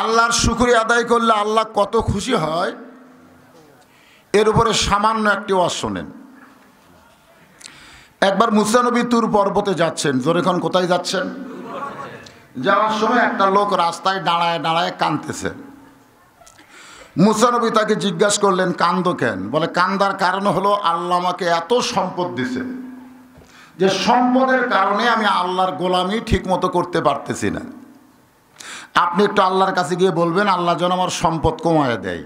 আল্লাহর শুক্রিয়া আদায় করলে আল্লাহ কত খুশি হয় এর উপরে সামান্য একটি ওয়াজ একবার মুসানবী তুর পর্বতে যাচ্ছেন জোরেখন কোথায় যাচ্ছেন যাওয়ার সময় একটা লোক রাস্তায় দাঁড়ায় দাঁড়ায় কানতেছে মুসানবী তাকে জিজ্ঞাসা করলেন কান্দ কেন বলে কান্দার কারণ হলো আল্লাহ আমাকে এত সম্পদ দিছে যে সম্পদের কারণে আমি আল্লাহর গোলামি ঠিকমতো করতে পারতেছি না আপনি একটু আল্লাহর কাছে গিয়ে বলবেন আল্লাহ যেন আমার সম্পদ কমায় দেয়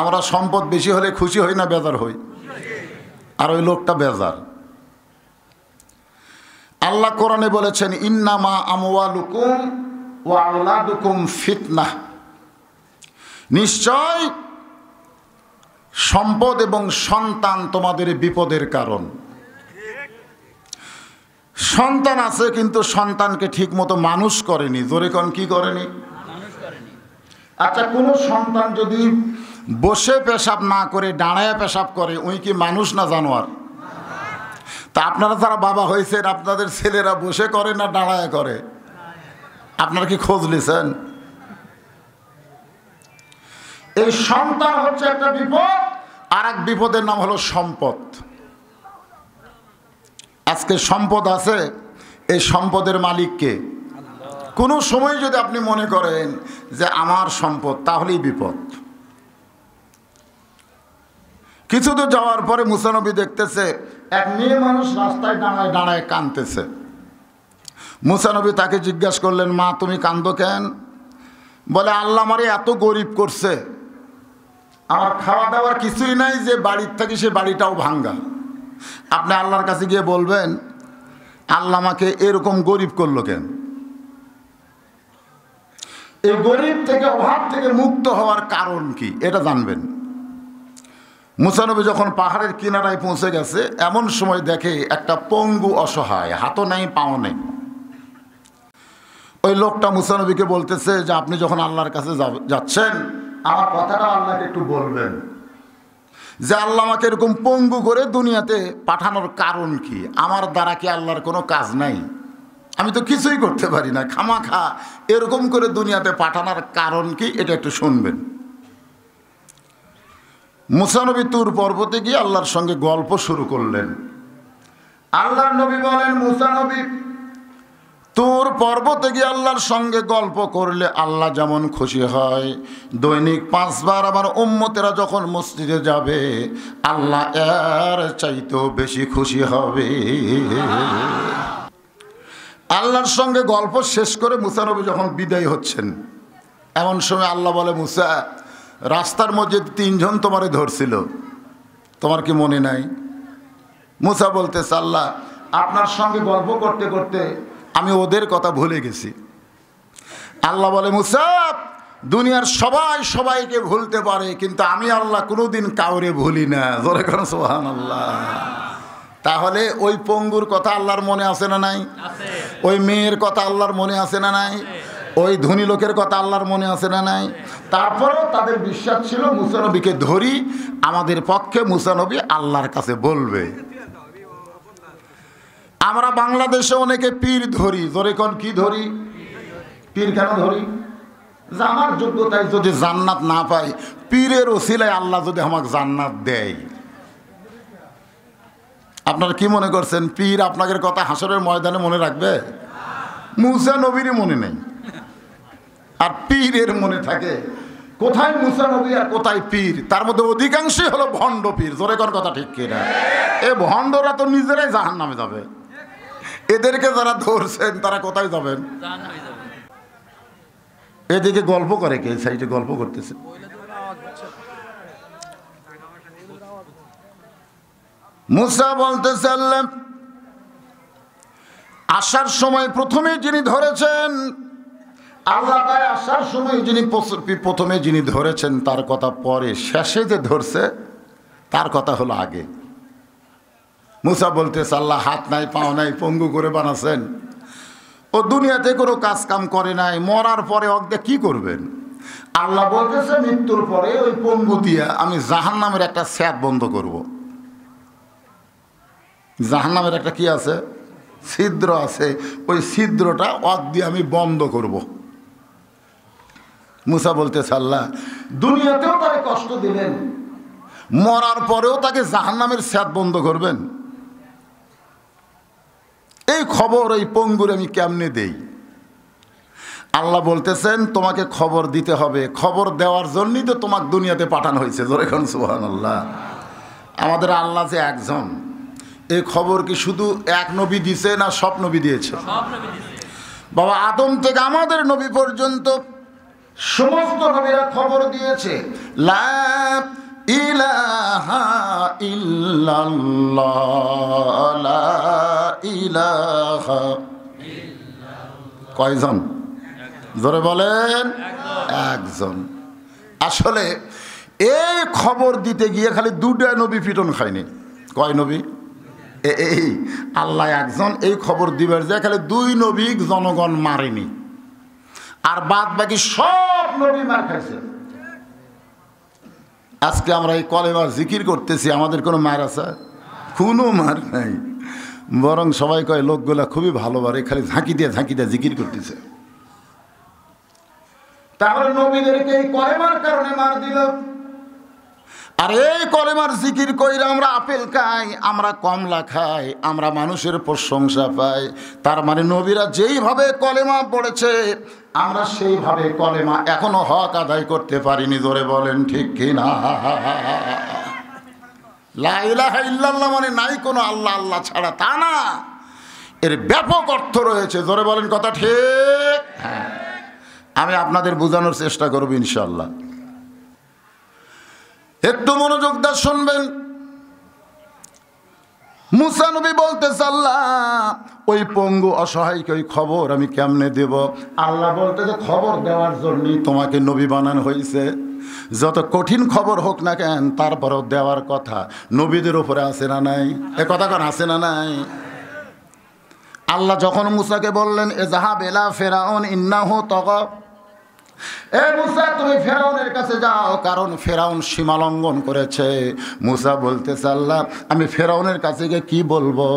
আমরা সম্পদ বেশি হলে খুশি হই না বেজার হই আর ওই লোকটা বেজার আল্লাহ কোরআনে বলেছেন ইন্নামা আমুকুম ও দুকুম ফিতনা নিশ্চয় সম্পদ এবং সন্তান তোমাদের বিপদের কারণ সন্তান আছে কিন্তু সন্তানকে ঠিক মতো মানুষ করেনি জোরেকন কি করেনি আচ্ছা কোনো সন্তান যদি বসে পেশাব না করে দাঁড়ায় পেশাব করে ওই কি মানুষ না জানোয়ার তা আপনারা যারা বাবা হয়েছেন আপনাদের ছেলেরা বসে করে না দাঁড়ায় করে আপনারা কি খোঁজ নিছেন এই সন্তান হচ্ছে একটা বিপদ আর এক বিপদের নাম হলো সম্পদ আজকে সম্পদ আছে এই সম্পদের মালিককে কোনো সময় যদি আপনি মনে করেন যে আমার সম্পদ তাহলেই বিপদ কিছু তো যাওয়ার পরে মুসানবী দেখতেছে এক মেয়ে মানুষ রাস্তায় দাঁড়ায় দাঁড়ায় কাঁদতেছে মুসানবী তাকে জিজ্ঞাসা করলেন মা তুমি কান্দো কেন বলে আল্লাহ আমারে এত গরিব করছে আমার খাওয়া দাওয়ার কিছুই নাই যে বাড়ির থেকে সে বাড়িটাও ভাঙ্গা আপনি আল্লাহর কাছে গিয়ে বলবেন আল্লাহ আমাকে এরকম গরিব করলো কেন এই গরিব থেকে অভাব থেকে মুক্ত হওয়ার কারণ কি এটা জানবেন মুসানবী যখন পাহাড়ের কিনারায় পৌঁছে গেছে এমন সময় দেখে একটা পঙ্গু অসহায় হাতও নাই পাও নেই ওই লোকটা মুসানবীকে বলতেছে যে আপনি যখন আল্লাহর কাছে যাচ্ছেন আমার কথাটা আল্লাহকে একটু বলবেন যে আল্লাহ আমাকে এরকম পঙ্গু করে দুনিয়াতে পাঠানোর কারণ কি আমার দ্বারা কি আল্লাহর কোনো কাজ নাই আমি তো কিছুই করতে পারি না খামাখা এরকম করে দুনিয়াতে পাঠানোর কারণ কি এটা একটু শুনবেন মুসানবী তুর পর্বতে গিয়ে আল্লাহর সঙ্গে গল্প শুরু করলেন আল্লাহর নবী বলেন মুসানবী তোর পর্বতে গিয়ে আল্লাহর সঙ্গে গল্প করলে আল্লাহ যেমন খুশি হয় দৈনিক পাঁচবার আমার উম্মতেরা যখন মসজিদে যাবে আল্লাহ এর চাইতেও বেশি খুশি হবে আল্লাহর সঙ্গে গল্প শেষ করে মুসানবী যখন বিদায় হচ্ছেন এমন সময় আল্লাহ বলে মুসা রাস্তার মধ্যে তিনজন তোমারে ধরছিল তোমার কি মনে নাই মুসা বলতে আল্লাহ আপনার সঙ্গে গল্প করতে করতে আমি ওদের কথা ভুলে গেছি আল্লাহ বলে মুসাব দুনিয়ার সবাই সবাইকে ভুলতে পারে কিন্তু আমি আল্লাহ কোনোদিন কাউরে ভুলি না জোরে করেন সোহান আল্লাহ তাহলে ওই পঙ্গুর কথা আল্লাহর মনে আছে না নাই ওই মেয়ের কথা আল্লাহর মনে আছে না নাই ওই ধনী লোকের কথা আল্লাহর মনে আছে না নাই তারপরেও তাদের বিশ্বাস ছিল মুসানবীকে ধরি আমাদের পক্ষে মুসানবী আল্লাহর কাছে বলবে আমরা বাংলাদেশে অনেকে পীর ধরি জোরে কোন কি ধরি পীর কেন ধরি জানার আমার যোগ্যতায় যদি জান্নাত না পাই পীরের ওসিলায় আল্লাহ যদি আমাকে জান্নাত দেয় আপনারা কি মনে করছেন পীর আপনাদের কথা হাসরের ময়দানে মনে রাখবে মুসা নবীর মনে নেই আর পীরের মনে থাকে কোথায় মুসা নবী আর কোথায় পীর তার মধ্যে অধিকাংশই হলো ভণ্ড পীর জোরে কথা ঠিক কিনা এ ভণ্ডরা তো নিজেরাই জাহান নামে যাবে এদেরকে যারা ধরছেন তারা কোথায় যাবেন এদিকে গল্প করে কে সাইডে গল্প করতেছে মুসা বলতে চাল্লাম আসার সময় প্রথমে যিনি ধরেছেন আল্লাহ আসার সময় যিনি প্রথমে যিনি ধরেছেন তার কথা পরে শেষে যে ধরছে তার কথা হলো আগে মুসা বলতে আল্লাহ হাত নাই পাও নাই পঙ্গু করে বানাছেন ও দুনিয়াতে কোনো কাজ কাম করে নাই মরার পরে অগ্দে কি করবেন আল্লাহ বলতেছে মৃত্যুর পরে ওই পঙ্গু দিয়া আমি জাহান নামের একটা স্যাদ বন্ধ করব। জাহান নামের একটা কি আছে ছিদ্র আছে ওই ছিদ্রটা অগ দিয়ে আমি বন্ধ করব। মুসা বলতে সাল্লাহ দুনিয়াতেও তাকে কষ্ট দিলেন মরার পরেও তাকে জাহান নামের স্যাদ বন্ধ করবেন এই খবর এই পঙ্গুর আমি কেমনে দেই আল্লাহ বলতেছেন তোমাকে খবর দিতে হবে খবর দেওয়ার জন্যই তো তোমাকে দুনিয়াতে পাঠানো হয়েছে জোরেখন সুহান আল্লাহ আমাদের আল্লাহ যে একজন এই খবর কি শুধু এক নবী দিছে না সব নবী দিয়েছে বাবা আদম থেকে আমাদের নবী পর্যন্ত সমস্ত নবীরা খবর দিয়েছে লাভ ইলাহা ইল্লাল্লাহ লা ইলাহা কয়জন জোরে বলেন একজন আসলে এই খবর দিতে গিয়ে খালি দুটা নবী পিটন খায়নি কয় নবী এই আল্লাহ একজন এই খবর দিবার যে খালি দুই নবী জনগণ মারেনি আর বাদ বাকি সব নবী মার খাইছে আজকে আমরা এই কলেমার জিকির করতেছি আমাদের কোনো মার আছে কোনো মার নাই বরং সবাই কয় লোকগুলা খুবই ভালো বারে খালি ঝাঁকি দিয়ে ঝাঁকি দিয়ে জিকির করতেছে তাহলে নবীদেরকে এই কলেমার কারণে মার দিল আর এই কলেমার জিকির কইরা আমরা আপেল খাই আমরা কমলা খাই আমরা মানুষের প্রশংসা পাই তার মানে নবীরা যেইভাবে কলেমা পড়েছে আমরা সেইভাবে কলেমা এখনো হক আদায় করতে পারিনি ধরে বলেন ঠিক কিনা ইল্লাল্লাহ মানে নাই কোনো আল্লাহ আল্লাহ ছাড়া তা না এর ব্যাপক অর্থ রয়েছে ধরে বলেন কথা ঠিক হ্যাঁ। আমি আপনাদের বোঝানোর চেষ্টা করবো ইনশাল্লাহ একটু মনোযোগ দা শুনবেন নবী বলতেছে আল্লাহ ওই পঙ্গু অসহায়কে ওই খবর আমি কেমনে দেব আল্লাহ বলতেছে খবর দেওয়ার জন্যই তোমাকে নবী বানানো হয়েছে যত কঠিন খবর হোক না কেন তারপরও দেওয়ার কথা নবীদের উপরে আসে না নাই এ কথা কেন আসে না নাই আল্লাহ যখন মুসাকে বললেন এ জাহাব এলা ফেরাউন ইন্নাহ তগব যাও কারণ ফেরাউন সীমা লঙ্ঘন করেছে মুসা বলতেছে আল্লাহ আমি ফেরাউনের কাছে গিয়ে কি বলবো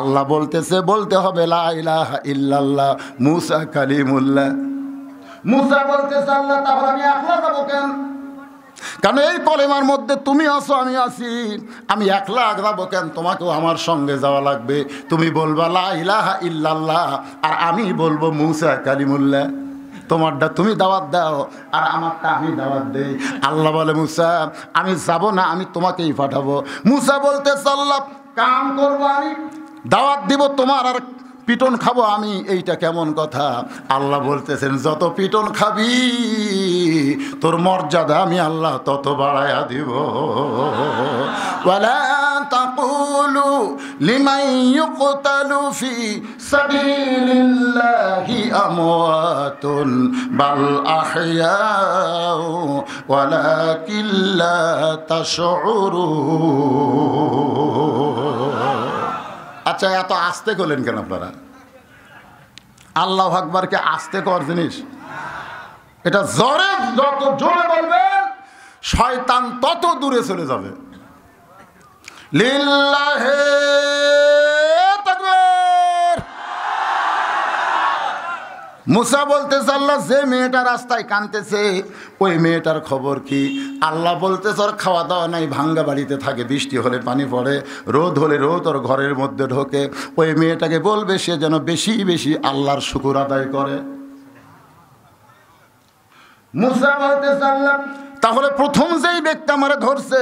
আল্লাহ বলতেছে বলতে হবে লাহ ইল্লাল্লাহ মুসা কালিমুল্লাহ মুসা বলতেছে আল্লাহ তাহলে আমি একলা যাবো কেন কারণ এই কলেমার মধ্যে তুমি আসো আমি আছি আমি একলা আগ্রাবো কেন তোমাকেও আমার সঙ্গে যাওয়া লাগবে তুমি বলবা লা ইলাহা ইল্লাল্লাহ আর আমি বলবো মুসা কালিমুল্লাহ তোমারটা তুমি দাওয়াত দাও আর আমারটা আমি দাওয়াত দেই আল্লাহ বলে মুসা আমি যাব না আমি তোমাকেই পাঠাবো মুসা বলতে চাল্লাম কাম করবো আমি দাওয়াত দিব তোমার আর পিটন খাবো আমি এইটা কেমন কথা আল্লাহ বলতেছেন যত পিটন খাবি তোর মর্যাদা আমি আল্লাহ তত বাড়ায়া দিব বলা تقولوا لمن يقتل في سبيل الله أموات بل أحياء ولكن لا تشعرون আচ্ছা এত আস্তে করলেন কেন আপনারা আল্লাহ আকবরকে আস্তে কর জিনিস এটা জোরে যত জোরে বলবেন শয়তান তত দূরে চলে যাবে লিল্লাহে মুসা বলতেছে আল্লাহ যে মেয়েটা রাস্তায় কানতেছে ওই মেয়েটার খবর কি আল্লাহ বলতেছে ওর খাওয়া দাওয়া নাই ভাঙ্গা বাড়িতে থাকে বৃষ্টি হলে পানি পড়ে রোদ হলে রোদ ওর ঘরের মধ্যে ঢোকে ওই মেয়েটাকে বলবে সে যেন বেশি বেশি আল্লাহর শুকুর আদায় করে মুসা বলতেছে আল্লাহ তাহলে প্রথম যেই ব্যক্তি আমার ধরছে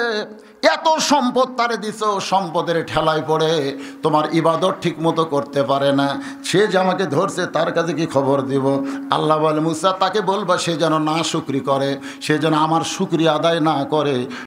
এত সম্পদ তারে দিছ সম্পদের ঠেলায় পড়ে তোমার ইবাদত ঠিক মতো করতে পারে না সে যে আমাকে ধরছে তার কাছে কি খবর দিব আল্লাহ বলে মুসা তাকে বলবা সে যেন না শুক্রি করে সে যেন আমার শুক্রিয়া আদায় না করে